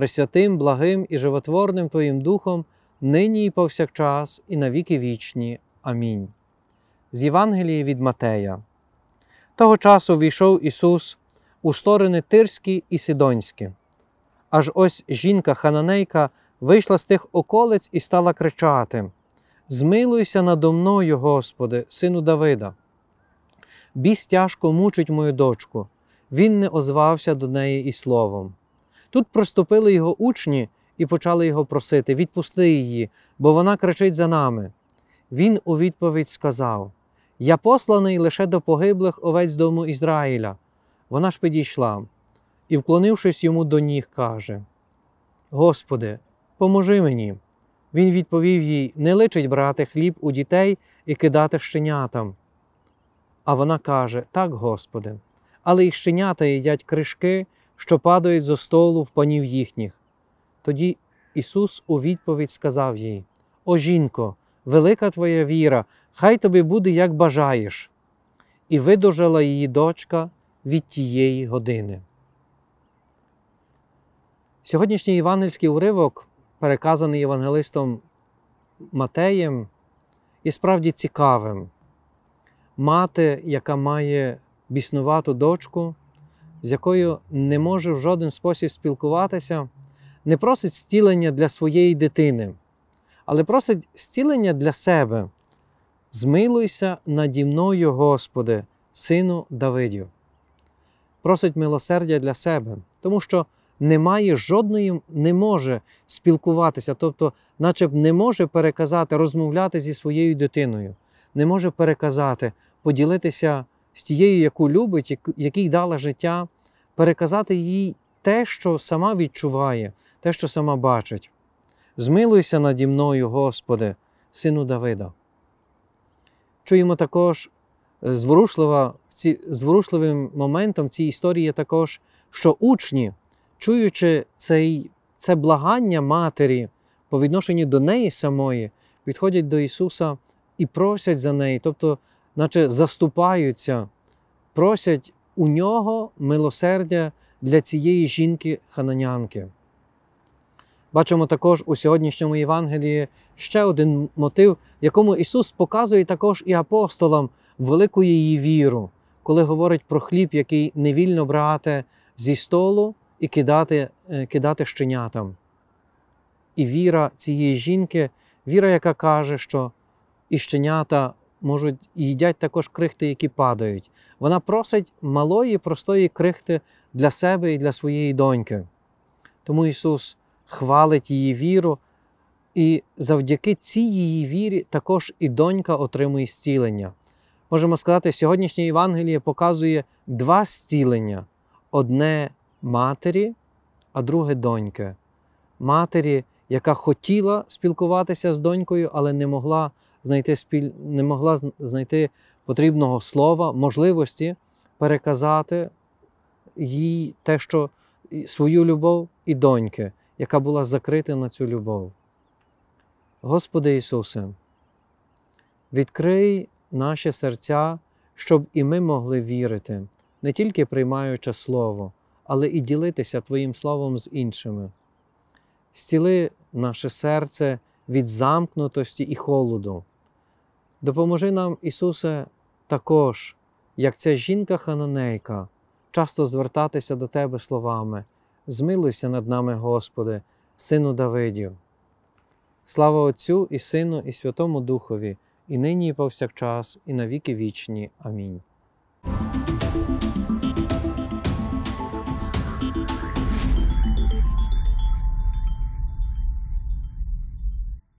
пресвятим, благим і животворним Твоїм Духом, нині і повсякчас, і навіки вічні. Амінь. З Євангелії від Матея. Того часу війшов Ісус у сторони Тирські і Сидонські. Аж ось жінка Хананейка вийшла з тих околиць і стала кричати: Змилуйся надо мною, Господи, сину Давида. Біс тяжко мучить мою дочку. Він не озвався до неї і словом. Тут проступили його учні і почали його просити відпусти її, бо вона кричить за нами. Він у відповідь сказав: Я посланий лише до погиблих овець дому Ізраїля. Вона ж підійшла і, вклонившись йому до ніг, каже: Господи, поможи мені. Він відповів їй: Не личить брати хліб у дітей і кидати щенятам. А вона каже: Так, Господи, але і щенята їдять кришки що падають зо столу в панів їхніх. Тоді Ісус у відповідь сказав їй: О жінко, велика твоя віра, хай тобі буде, як бажаєш. І видужала її дочка від тієї години. Сьогоднішній євангельський уривок, переказаний євангелистом Матеєм, і справді цікавим. Мати, яка має біснувату дочку, з якою не може в жоден спосіб спілкуватися, не просить зцілення для своєї дитини, але просить зцілення для себе. Змилуйся наді мною, Господи, сину Давидів. Просить милосердя для себе, тому що немає жодної, не може спілкуватися, тобто, наче б не може переказати, розмовляти зі своєю дитиною, не може переказати, поділитися з тією, яку любить, якій дала життя, переказати їй те, що сама відчуває, те, що сама бачить. Змилуйся наді мною, Господи, сину Давида. Чуємо також е, зворушлива, зворушливим моментом цієї історії також, що учні, чуючи цей, це благання матері по відношенню до неї самої, підходять до Ісуса і просять за неї, тобто наче заступаються, просять у нього милосердя для цієї жінки-хананянки. Бачимо також у сьогоднішньому Євангелії ще один мотив, якому Ісус показує також і апостолам велику її віру, коли говорить про хліб, який невільно брати зі столу і кидати, е, кидати щенятам. І віра цієї жінки, віра, яка каже, що і щенята можуть їдять також крихти, які падають. Вона просить малої, простої крихти для себе і для своєї доньки. Тому Ісус хвалить її віру, і завдяки цій її вірі також і донька отримує зцілення. Можемо сказати, сьогоднішнє Євангеліє показує два зцілення: одне матері, а друге доньки. Матері, яка хотіла спілкуватися з донькою, але не могла знайти спіль... не могла знайти потрібного слова, можливості переказати їй те, що свою любов і доньки, яка була закрита на цю любов. Господи Ісусе, відкрий наші серця, щоб і ми могли вірити, не тільки приймаючи Слово, але і ділитися Твоїм Словом з іншими. Зціли наше серце від замкнутості і холоду, Допоможи нам, Ісусе, також, як ця жінка-хананейка, часто звертатися до Тебе словами, змилуйся над нами, Господи, Сину Давидів. Слава Отцю і Сину, і Святому Духові, і нині, і повсякчас, і навіки вічні. Амінь.